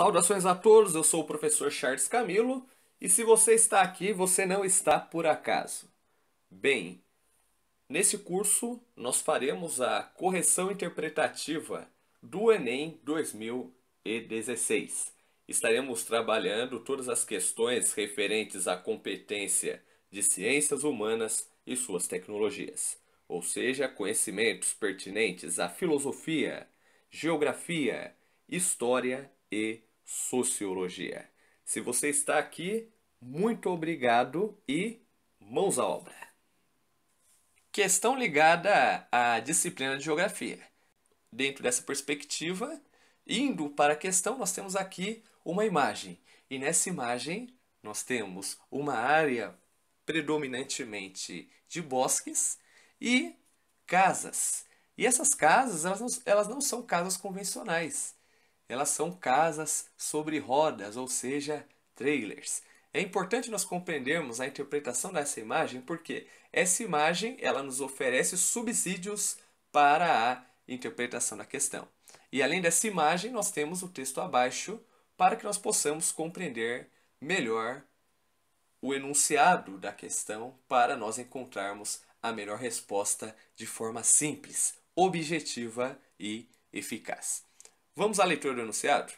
Saudações a todos, eu sou o professor Charles Camilo e se você está aqui, você não está por acaso. Bem, nesse curso nós faremos a correção interpretativa do Enem 2016. Estaremos trabalhando todas as questões referentes à competência de ciências humanas e suas tecnologias, ou seja, conhecimentos pertinentes à filosofia, geografia, história e Sociologia. Se você está aqui, muito obrigado e mãos à obra. Questão ligada à disciplina de Geografia. Dentro dessa perspectiva, indo para a questão, nós temos aqui uma imagem. E nessa imagem, nós temos uma área predominantemente de bosques e casas. E essas casas, elas não, elas não são casas convencionais elas são casas sobre rodas, ou seja, trailers. É importante nós compreendermos a interpretação dessa imagem porque essa imagem ela nos oferece subsídios para a interpretação da questão. E além dessa imagem, nós temos o texto abaixo para que nós possamos compreender melhor o enunciado da questão para nós encontrarmos a melhor resposta de forma simples, objetiva e eficaz. Vamos à leitura do enunciado?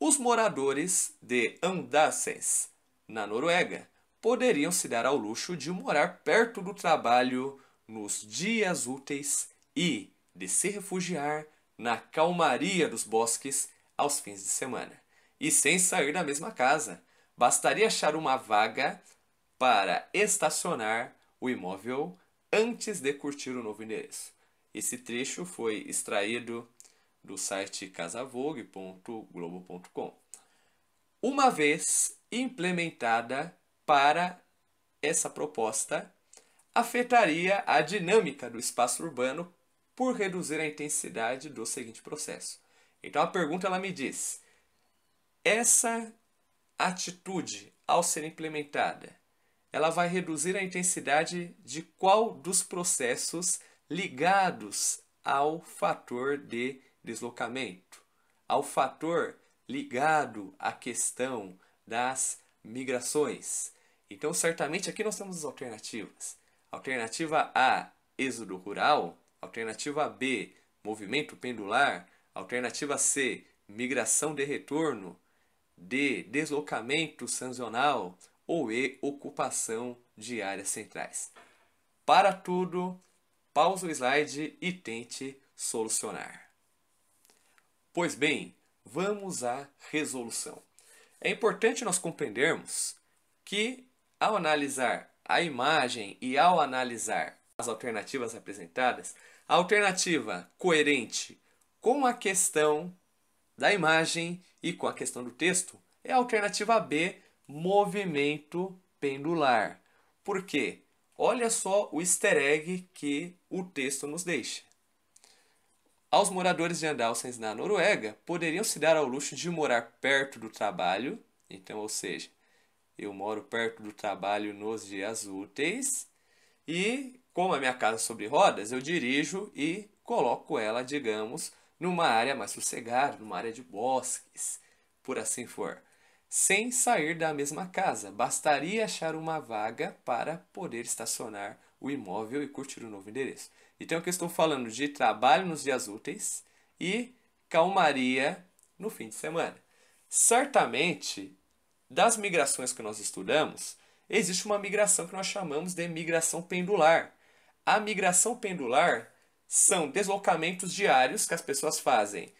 Os moradores de Andassens, na Noruega, poderiam se dar ao luxo de morar perto do trabalho nos dias úteis e de se refugiar na calmaria dos bosques aos fins de semana, e sem sair da mesma casa. Bastaria achar uma vaga para estacionar o imóvel antes de curtir o novo endereço. Esse trecho foi extraído do site casavogue.globo.com. Uma vez implementada para essa proposta, afetaria a dinâmica do espaço urbano por reduzir a intensidade do seguinte processo. Então a pergunta ela me diz: essa atitude ao ser implementada, ela vai reduzir a intensidade de qual dos processos ligados ao fator de deslocamento, ao fator ligado à questão das migrações. Então, certamente aqui nós temos as alternativas. Alternativa A, êxodo rural. Alternativa B, movimento pendular. Alternativa C, migração de retorno. D, deslocamento sancional. Ou E, ocupação de áreas centrais. Para tudo, pausa o slide e tente solucionar. Pois bem, vamos à resolução. É importante nós compreendermos que, ao analisar a imagem e ao analisar as alternativas apresentadas, a alternativa coerente com a questão da imagem e com a questão do texto é a alternativa B, movimento pendular. Por quê? Olha só o easter egg que o texto nos deixa. Aos moradores de Andalsens na Noruega, poderiam se dar ao luxo de morar perto do trabalho, então, ou seja, eu moro perto do trabalho nos dias úteis e, como a minha casa é sobre rodas, eu dirijo e coloco ela, digamos, numa área mais sossegada, numa área de bosques, por assim for, sem sair da mesma casa. Bastaria achar uma vaga para poder estacionar o imóvel e curtir o novo endereço. Então aqui eu estou falando de trabalho nos dias úteis e calmaria no fim de semana. Certamente, das migrações que nós estudamos, existe uma migração que nós chamamos de migração pendular. A migração pendular são deslocamentos diários que as pessoas fazem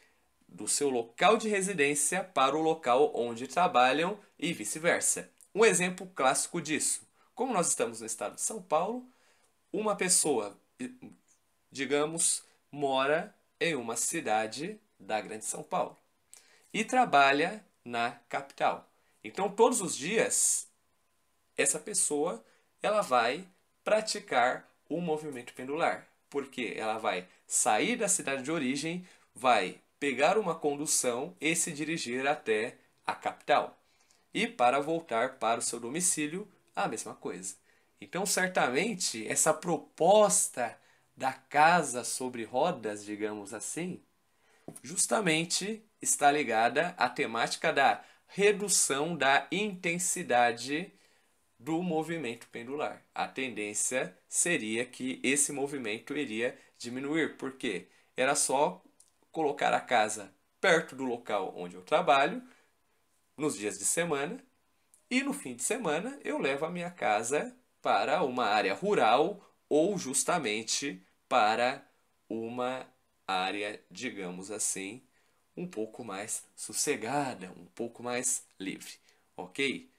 do seu local de residência para o local onde trabalham e vice-versa. Um exemplo clássico disso. Como nós estamos no estado de São Paulo, uma pessoa digamos, mora em uma cidade da Grande São Paulo e trabalha na capital. Então, todos os dias, essa pessoa ela vai praticar o movimento pendular, porque ela vai sair da cidade de origem, vai pegar uma condução e se dirigir até a capital. E para voltar para o seu domicílio, a mesma coisa. Então, certamente, essa proposta da casa sobre rodas, digamos assim, justamente está ligada à temática da redução da intensidade do movimento pendular. A tendência seria que esse movimento iria diminuir, porque era só colocar a casa perto do local onde eu trabalho nos dias de semana e no fim de semana eu levo a minha casa para uma área rural ou justamente para uma área, digamos assim, um pouco mais sossegada, um pouco mais livre, ok?